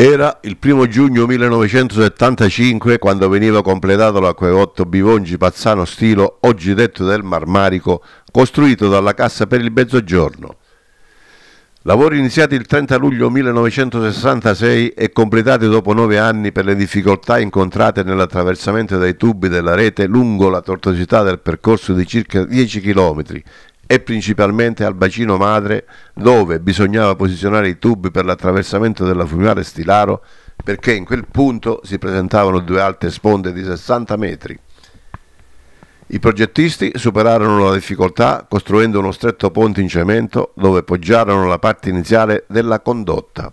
Era il primo giugno 1975 quando veniva completato l'acquedotto Bivongi-Pazzano Stilo, oggi detto del Marmarico, costruito dalla Cassa per il Mezzogiorno. Lavori iniziati il 30 luglio 1966 e completati dopo nove anni per le difficoltà incontrate nell'attraversamento dei tubi della rete lungo la tortuosità del percorso di circa 10 km e principalmente al bacino madre dove bisognava posizionare i tubi per l'attraversamento della fumare Stilaro perché in quel punto si presentavano due alte sponde di 60 metri. I progettisti superarono la difficoltà costruendo uno stretto ponte in cemento dove poggiarono la parte iniziale della condotta.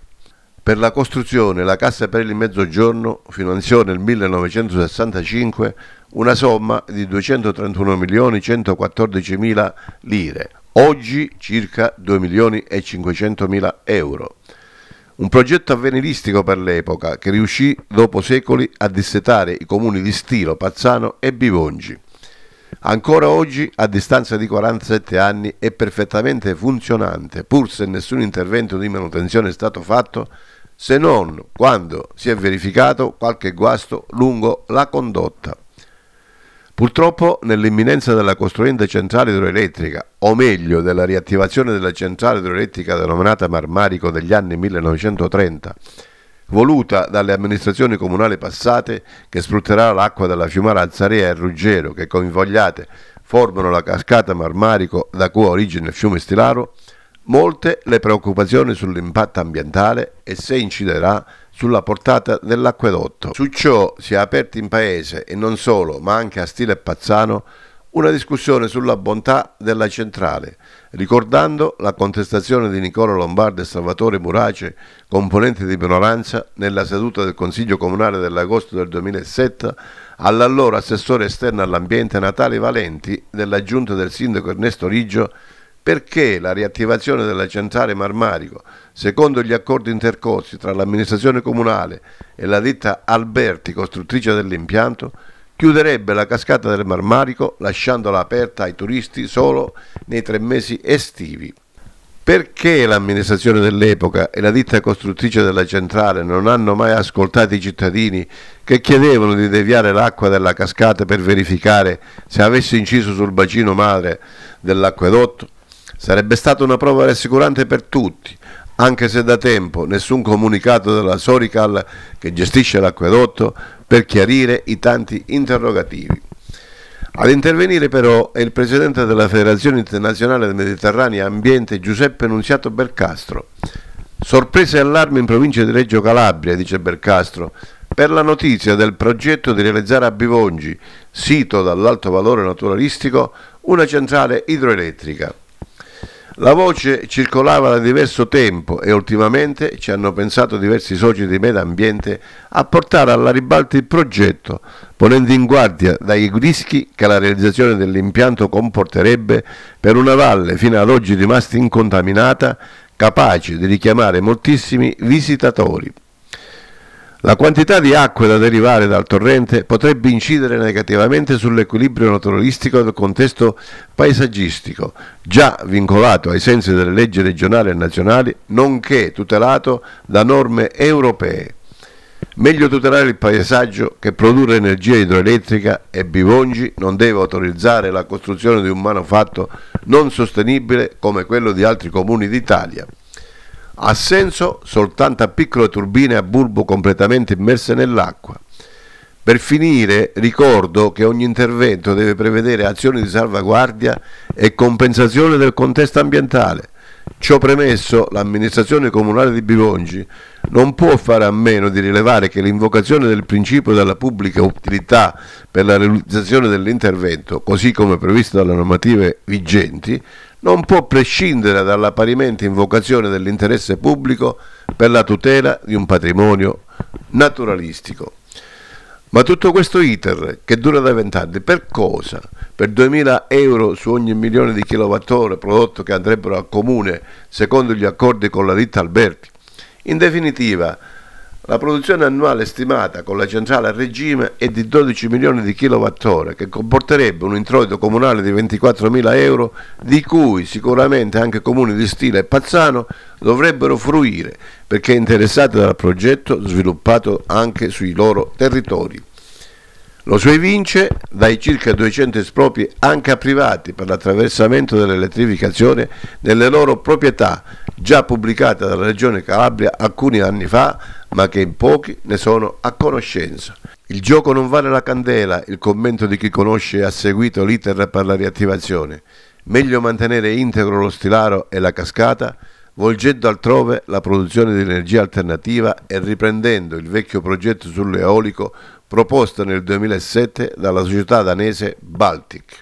Per la costruzione la Cassa per il Mezzogiorno finanziò nel 1965 una somma di 231 milioni 114 mila lire, oggi circa 2 milioni e 500 mila euro. Un progetto avveniristico per l'epoca che riuscì dopo secoli a dissetare i comuni di Stilo, Pazzano e Bivongi. Ancora oggi, a distanza di 47 anni, è perfettamente funzionante, pur se nessun intervento di manutenzione è stato fatto, se non quando si è verificato qualche guasto lungo la condotta. Purtroppo nell'imminenza della costruente centrale idroelettrica, o meglio della riattivazione della centrale idroelettrica denominata Marmarico degli anni 1930, voluta dalle amministrazioni comunali passate che sfrutterà l'acqua della fiumara Alzarea e Ruggero che convogliate formano la cascata Marmarico da cui ha origine il fiume Stilaro, Molte le preoccupazioni sull'impatto ambientale e se inciderà sulla portata dell'acquedotto. Su ciò si è aperta in paese e non solo, ma anche a stile pazzano, una discussione sulla bontà della centrale, ricordando la contestazione di Nicola Lombardo e Salvatore Murace, componenti di minoranza, nella seduta del Consiglio Comunale dell'agosto del 2007, all'allora assessore esterno all'ambiente Natale Valenti della giunta del sindaco Ernesto Riggio perché la riattivazione della centrale Marmarico, secondo gli accordi intercorsi tra l'amministrazione comunale e la ditta Alberti, costruttrice dell'impianto, chiuderebbe la cascata del Marmarico lasciandola aperta ai turisti solo nei tre mesi estivi. Perché l'amministrazione dell'epoca e la ditta costruttrice della centrale non hanno mai ascoltato i cittadini che chiedevano di deviare l'acqua della cascata per verificare se avesse inciso sul bacino madre dell'acquedotto? Sarebbe stata una prova rassicurante per tutti, anche se da tempo nessun comunicato della Sorical che gestisce l'acquedotto per chiarire i tanti interrogativi. Ad intervenire però è il presidente della Federazione Internazionale del Mediterraneo Ambiente Giuseppe Nunziato Bercastro. Sorpresa e allarme in provincia di Reggio Calabria, dice Bercastro, per la notizia del progetto di realizzare a Bivongi, sito dall'alto valore naturalistico, una centrale idroelettrica. La voce circolava da diverso tempo e ultimamente ci hanno pensato diversi soci di medio ambiente a portare alla ribalta il progetto, ponendo in guardia dai rischi che la realizzazione dell'impianto comporterebbe per una valle fino ad oggi rimasta incontaminata, capace di richiamare moltissimi visitatori. La quantità di acqua da derivare dal torrente potrebbe incidere negativamente sull'equilibrio naturalistico del contesto paesaggistico, già vincolato ai sensi delle leggi regionali e nazionali, nonché tutelato da norme europee. Meglio tutelare il paesaggio che produrre energia idroelettrica e Bivongi non deve autorizzare la costruzione di un manufatto non sostenibile come quello di altri comuni d'Italia. Ha senso soltanto a piccole turbine a bulbo completamente immerse nell'acqua. Per finire ricordo che ogni intervento deve prevedere azioni di salvaguardia e compensazione del contesto ambientale Ciò premesso, l'amministrazione comunale di Bivongi non può fare a meno di rilevare che l'invocazione del principio della pubblica utilità per la realizzazione dell'intervento, così come previsto dalle normative vigenti, non può prescindere dalla parimente invocazione dell'interesse pubblico per la tutela di un patrimonio naturalistico. Ma tutto questo iter, che dura da vent'anni, per cosa? Per 2.000 euro su ogni milione di kilowattora prodotto che andrebbero al comune secondo gli accordi con la ditta Alberti. In definitiva, la produzione annuale stimata con la centrale a regime è di 12 milioni di kWh, che comporterebbe un introito comunale di 24 mila euro, di cui sicuramente anche comuni di Stile e Pazzano dovrebbero fruire, perché interessati dal progetto sviluppato anche sui loro territori. Lo suo vince dai circa 200 espropri anche a privati per l'attraversamento dell'elettrificazione delle loro proprietà, già pubblicata dalla Regione Calabria alcuni anni fa, ma che in pochi ne sono a conoscenza. Il gioco non vale la candela, il commento di chi conosce e ha seguito l'iter per la riattivazione. Meglio mantenere integro lo stilaro e la cascata, volgendo altrove la produzione di energia alternativa e riprendendo il vecchio progetto sull'eolico proposto nel 2007 dalla società danese Baltic.